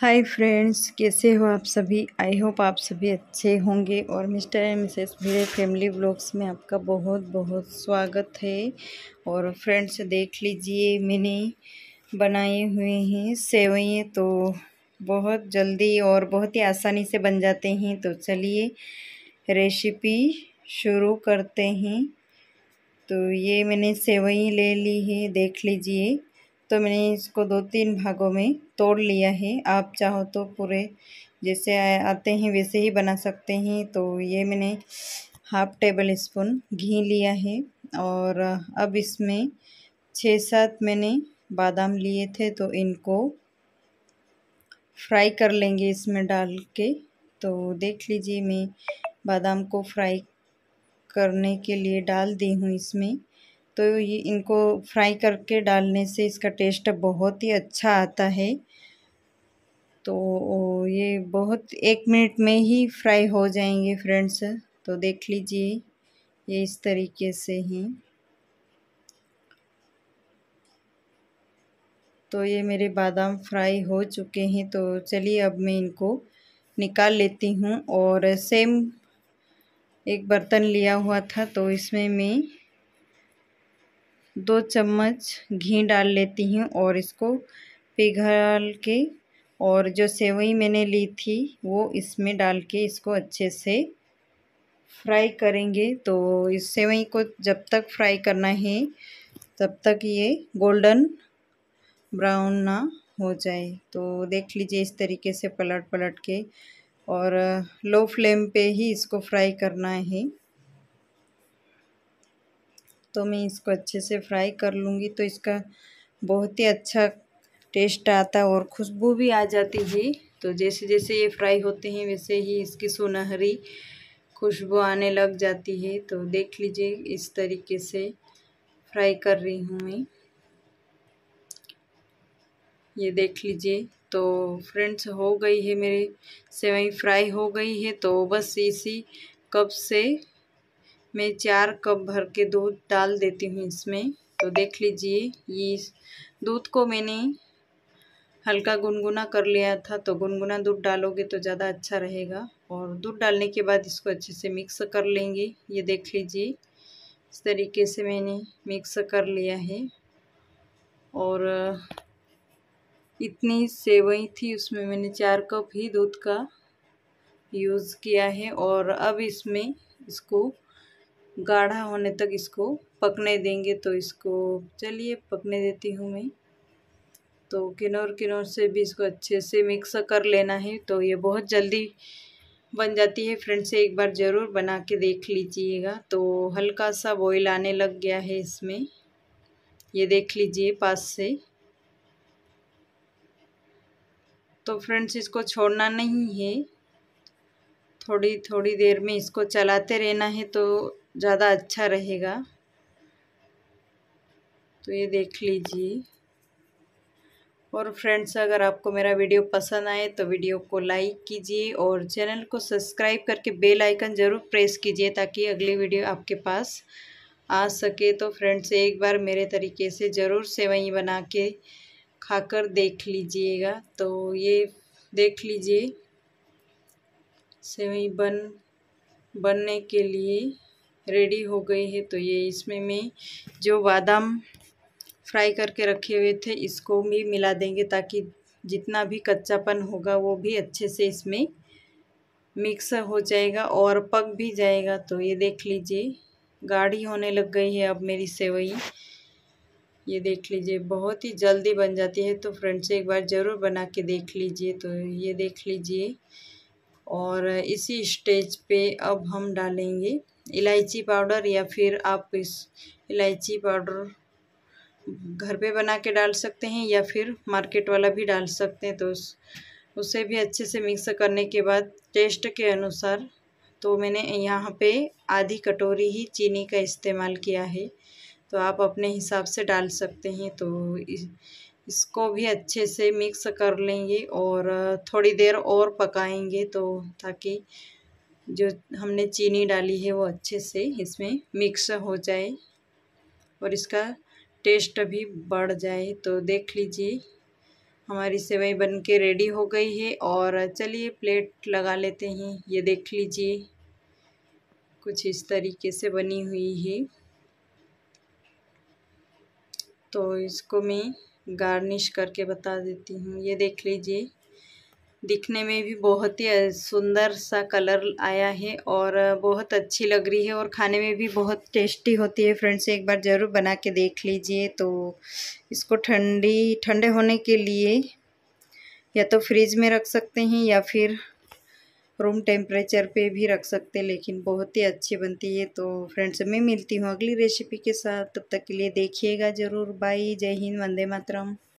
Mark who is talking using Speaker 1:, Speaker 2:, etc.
Speaker 1: hi friends कैसे हो आप सभी आई होप आप सभी अच्छे होंगे और मिस्टर एंड मिसेस मेरे फैमिली ब्लॉग्स में आपका बहुत बहुत स्वागत है और फ्रेंड्स देख लीजिए मैंने बनाए हुए हैं सेवैएँ तो बहुत जल्दी और बहुत ही आसानी से बन जाते हैं तो चलिए रेसिपी शुरू करते हैं तो ये मैंने सेवई ले ली है देख लीजिए तो मैंने इसको दो तीन भागों में तोड़ लिया है आप चाहो तो पूरे जैसे आते हैं वैसे ही बना सकते हैं तो ये मैंने हाफ टेबल स्पून घी लिया है और अब इसमें छः सात मैंने बादाम लिए थे तो इनको फ्राई कर लेंगे इसमें डाल के तो देख लीजिए मैं बादाम को फ्राई करने के लिए डाल दी हूँ इसमें तो ये इनको फ्राई करके डालने से इसका टेस्ट बहुत ही अच्छा आता है तो ये बहुत एक मिनट में ही फ्राई हो जाएंगे फ्रेंड्स तो देख लीजिए ये इस तरीके से हैं तो ये मेरे बादाम फ्राई हो चुके हैं तो चलिए अब मैं इनको निकाल लेती हूँ और सेम एक बर्तन लिया हुआ था तो इसमें मैं दो चम्मच घी डाल लेती हूँ और इसको पिघल के और जो सेवई मैंने ली थी वो इसमें डाल के इसको अच्छे से फ्राई करेंगे तो इस सेवई को जब तक फ्राई करना है तब तक ये गोल्डन ब्राउन ना हो जाए तो देख लीजिए इस तरीके से पलट पलट के और लो फ्लेम पे ही इसको फ्राई करना है तो मैं इसको अच्छे से फ्राई कर लूँगी तो इसका बहुत ही अच्छा टेस्ट आता है और खुशबू भी आ जाती है तो जैसे जैसे ये फ्राई होते हैं वैसे ही इसकी सुनहरी खुशबू आने लग जाती है तो देख लीजिए इस तरीके से फ्राई कर रही हूँ मैं ये देख लीजिए तो फ्रेंड्स हो गई है मेरे सेवई फ्राई हो गई है तो बस इसी कप से मैं चार कप भर के दूध डाल देती हूँ इसमें तो देख लीजिए ये दूध को मैंने हल्का गुनगुना कर लिया था तो गुनगुना दूध डालोगे तो ज़्यादा अच्छा रहेगा और दूध डालने के बाद इसको अच्छे से मिक्स कर लेंगे ये देख लीजिए इस तरीके से मैंने मिक्स कर लिया है और इतनी सेवई थी उसमें मैंने चार कप ही दूध का यूज़ किया है और अब इसमें इसको गाढ़ा होने तक इसको पकने देंगे तो इसको चलिए पकने देती हूँ मैं तो किनौर किनौर से भी इसको अच्छे से मिक्स कर लेना है तो ये बहुत जल्दी बन जाती है फ्रेंड्स एक बार ज़रूर बना के देख लीजिएगा तो हल्का सा बॉईल आने लग गया है इसमें ये देख लीजिए पास से तो फ्रेंड्स इसको छोड़ना नहीं है थोड़ी थोड़ी देर में इसको चलाते रहना है तो ज़्यादा अच्छा रहेगा तो ये देख लीजिए और फ्रेंड्स अगर आपको मेरा वीडियो पसंद आए तो वीडियो को लाइक कीजिए और चैनल को सब्सक्राइब करके बेल आइकन ज़रूर प्रेस कीजिए ताकि अगली वीडियो आपके पास आ सके तो फ्रेंड्स एक बार मेरे तरीके से ज़रूर सेवई बना के खाकर देख लीजिएगा तो ये देख लीजिए सेवई बन बनने के लिए रेडी हो गई है तो ये इसमें मैं जो बादाम फ्राई करके रखे हुए थे इसको भी मिला देंगे ताकि जितना भी कच्चापन होगा वो भी अच्छे से इसमें मिक्स हो जाएगा और पक भी जाएगा तो ये देख लीजिए गाढ़ी होने लग गई है अब मेरी सेवई ये देख लीजिए बहुत ही जल्दी बन जाती है तो फ्रेंड्स एक बार ज़रूर बना के देख लीजिए तो ये देख लीजिए और इसी स्टेज पे अब हम डालेंगे इलायची पाउडर या फिर आप इस इलायची पाउडर घर पे बना के डाल सकते हैं या फिर मार्केट वाला भी डाल सकते हैं तो उस, उसे भी अच्छे से मिक्स करने के बाद टेस्ट के अनुसार तो मैंने यहाँ पे आधी कटोरी ही चीनी का इस्तेमाल किया है तो आप अपने हिसाब से डाल सकते हैं तो इस, इसको भी अच्छे से मिक्स कर लेंगे और थोड़ी देर और पकाएंगे तो ताकि जो हमने चीनी डाली है वो अच्छे से इसमें मिक्स हो जाए और इसका टेस्ट भी बढ़ जाए तो देख लीजिए हमारी सेवई बन के रेडी हो गई है और चलिए प्लेट लगा लेते हैं ये देख लीजिए कुछ इस तरीके से बनी हुई है तो इसको मैं गार्निश करके बता देती हूँ ये देख लीजिए दिखने में भी बहुत ही सुंदर सा कलर आया है और बहुत अच्छी लग रही है और खाने में भी बहुत टेस्टी होती है फ्रेंड्स एक बार ज़रूर बना के देख लीजिए तो इसको ठंडी ठंडे होने के लिए या तो फ्रिज में रख सकते हैं या फिर रूम टेम्परेचर पे भी रख सकते हैं लेकिन बहुत ही अच्छी बनती है तो फ्रेंड्स मैं मिलती हूँ अगली रेसिपी के साथ तब तक के लिए देखिएगा ज़रूर बाय जय हिंद वंदे मातरम